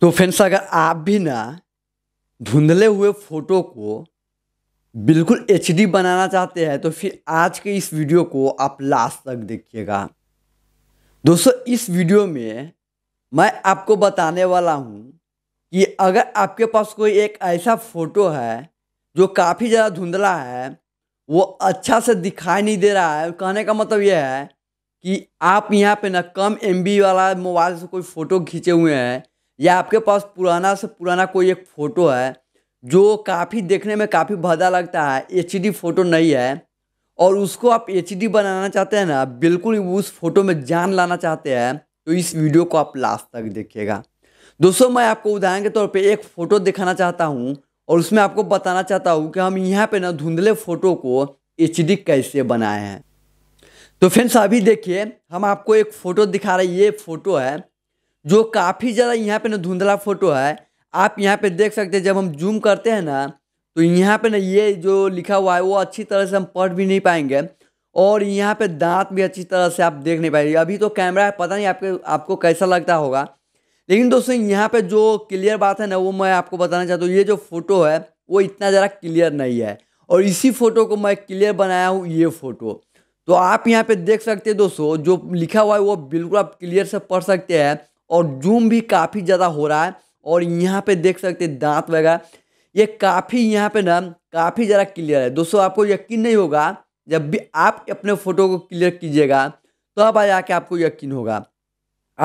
तो फ्रेंड्स अगर आप भी ना धुंधले हुए फोटो को बिल्कुल एच बनाना चाहते हैं तो फिर आज के इस वीडियो को आप लास्ट तक देखिएगा दोस्तों इस वीडियो में मैं आपको बताने वाला हूँ कि अगर आपके पास कोई एक ऐसा फ़ोटो है जो काफ़ी ज़्यादा धुंधला है वो अच्छा से दिखाई नहीं दे रहा है कहने का मतलब यह है कि आप यहाँ पे ना कम एम वाला मोबाइल से कोई फ़ोटो खींचे हुए हैं या आपके पास पुराना से पुराना कोई एक फ़ोटो है जो काफ़ी देखने में काफ़ी भदा लगता है एच फ़ोटो नहीं है और उसको आप एच बनाना चाहते हैं ना बिल्कुल उस फोटो में जान लाना चाहते हैं तो इस वीडियो को आप लास्ट तक देखिएगा दोस्तों मैं आपको उदाहरण के तौर पे एक फ़ोटो दिखाना चाहता हूँ और उसमें आपको बताना चाहता हूँ कि हम यहाँ पे ना धुंधले फ़ोटो को एच कैसे बनाए हैं तो फ्रेंड्स अभी देखिए हम आपको एक फ़ोटो दिखा रहे ये फ़ोटो है जो काफ़ी ज़्यादा यहाँ पे ना धुंधला फोटो है आप यहाँ पे देख सकते हैं जब हम जूम करते हैं ना तो यहाँ पे ना ये जो लिखा हुआ है वो अच्छी तरह से हम पढ़ भी नहीं पाएंगे और यहाँ पे दांत भी अच्छी तरह से आप देख नहीं पाएंगे अभी तो कैमरा है पता नहीं आपके आपको कैसा लगता होगा लेकिन दोस्तों यहाँ पर जो क्लियर बात है ना वो मैं आपको बताना चाहता हूँ ये जो फ़ोटो है वो इतना ज़्यादा क्लियर नहीं है और इसी फ़ोटो को मैं क्लियर बनाया हूँ ये फ़ोटो तो आप यहाँ पे देख सकते हैं दोस्तों जो लिखा हुआ है वो बिल्कुल आप क्लियर से पढ़ सकते हैं और जूम भी काफ़ी ज़्यादा हो रहा है और यहाँ पे देख सकते दांत वगैरह ये काफ़ी यहाँ पे ना काफ़ी ज़्यादा क्लियर है दोस्तों आपको यकीन नहीं होगा जब भी आप अपने फ़ोटो को क्लियर कीजिएगा तो अब जाके आपको यकीन होगा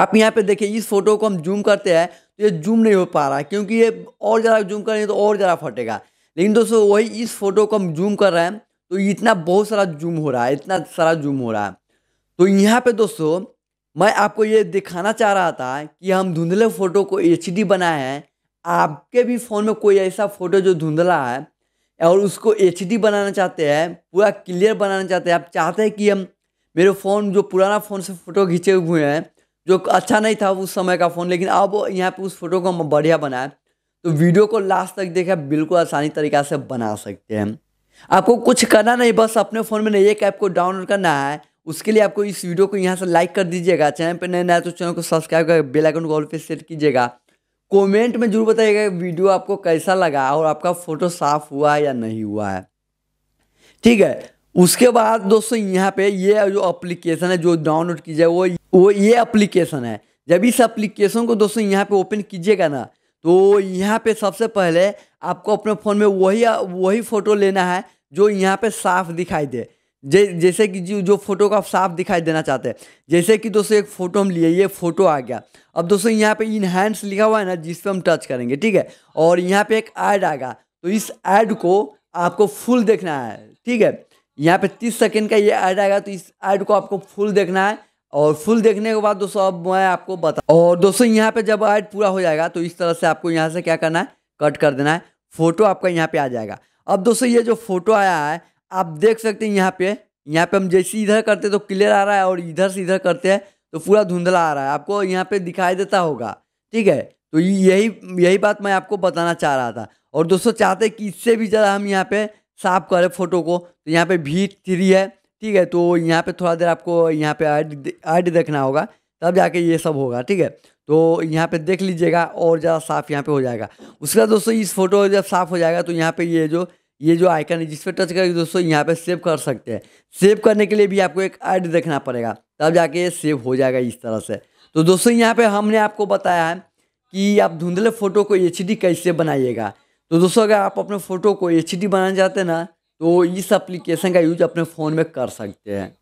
आप यहाँ पे देखिए इस फोटो को हम जूम करते हैं तो ये जूम नहीं हो पा रहा क्योंकि ये और ज़्यादा जूम करेंगे तो और ज़्यादा फटेगा लेकिन दोस्तों वही इस फोटो को हम जूम कर रहे हैं तो इतना बहुत सारा जूम हो रहा है इतना सारा जूम हो रहा है तो यहाँ पे दोस्तों मैं आपको ये दिखाना चाह रहा था कि हम धुंधले फ़ोटो को एच डी बनाए हैं आपके भी फ़ोन में कोई ऐसा फ़ोटो जो धुंधला है और उसको एच डी बनाना चाहते हैं पूरा क्लियर बनाना चाहते हैं आप चाहते हैं कि हम मेरे फ़ोन जो पुराना फ़ोन से फ़ोटो खींचे हुए हैं जो अच्छा नहीं था उस समय का फ़ोन लेकिन अब यहाँ पे उस फोटो को हम बढ़िया बनाए तो वीडियो को लास्ट तक देखें बिल्कुल आसानी तरीक़ा से बना सकते हैं आपको कुछ करना नहीं बस अपने फ़ोन में नहीं एक ऐप को डाउनलोड करना है उसके लिए आपको इस वीडियो को यहाँ से लाइक कर दीजिएगा चैनल पर नया नया तो चैनल को सब्सक्राइब कर बेल आइकन को ऑल पे सेट कीजिएगा कमेंट में जरूर बताइएगा वीडियो आपको कैसा लगा और आपका फोटो साफ हुआ है या नहीं हुआ है ठीक है उसके बाद दोस्तों यहाँ पे ये जो एप्लीकेशन है जो डाउनलोड कीजिए वो वो ये एप्लीकेशन है जब इस एप्लीकेशन को दोस्तों यहाँ पे ओपन कीजिएगा ना तो यहाँ पे सबसे पहले आपको अपने फ़ोन में वही वही फ़ोटो लेना है जो यहाँ पे साफ दिखाई दे जे जैसे कि जी जो फोटो को आप साफ दिखाई देना चाहते हैं जैसे कि दोस्तों एक फोटो हम लिए ये फोटो आ गया अब दोस्तों यहाँ पे इनहैंड्स लिखा हुआ है ना जिस पर हम टच करेंगे ठीक है और यहाँ पे एक ऐड आएगा तो इस ऐड को आपको फुल देखना है ठीक है यहाँ पे तीस सेकेंड का ये ऐड आएगा तो इस ऐड को आपको फुल देखना है और फुल देखने के बाद दोस्तों अब मैं आपको बता और दोस्तों यहाँ पर जब ऐड पूरा हो जाएगा तो इस तरह से आपको यहाँ से क्या करना है कट कर देना है फोटो आपका यहाँ पे आ जाएगा अब दोस्तों ये जो फोटो आया है आप देख सकते हैं यहाँ पे यहाँ पे हम जैसे इधर करते तो क्लियर आ रहा है और इधर से इधर करते हैं तो पूरा धुंधला आ रहा है आपको यहाँ पे दिखाई देता होगा ठीक है तो यही यही बात मैं आपको बताना चाह रहा था और दोस्तों चाहते कि इससे भी ज़्यादा हम यहाँ पे साफ करें फोटो को तो यहाँ पे भी थ्री है ठीक है तो यहाँ पे थोड़ा देर आपको यहाँ पे ऐड देखना होगा तब जाके ये सब होगा ठीक है तो यहाँ पे देख लीजिएगा और ज़्यादा साफ यहाँ पे हो जाएगा उसके बाद दोस्तों इस फोटो जब साफ हो जाएगा तो यहाँ पे ये जो ये जो आइकन है जिस पर टच करके दोस्तों यहाँ पे सेव कर सकते हैं सेव करने के लिए भी आपको एक ऐड देखना पड़ेगा तब जाके ये सेव हो जाएगा इस तरह से तो दोस्तों यहाँ पे हमने आपको बताया है कि आप धुंधले फ़ोटो को एच कैसे बनाइएगा तो दोस्तों अगर आप अपने फ़ोटो को एच बनाना चाहते हैं ना तो इस अप्लीकेशन का यूज अपने फ़ोन में कर सकते हैं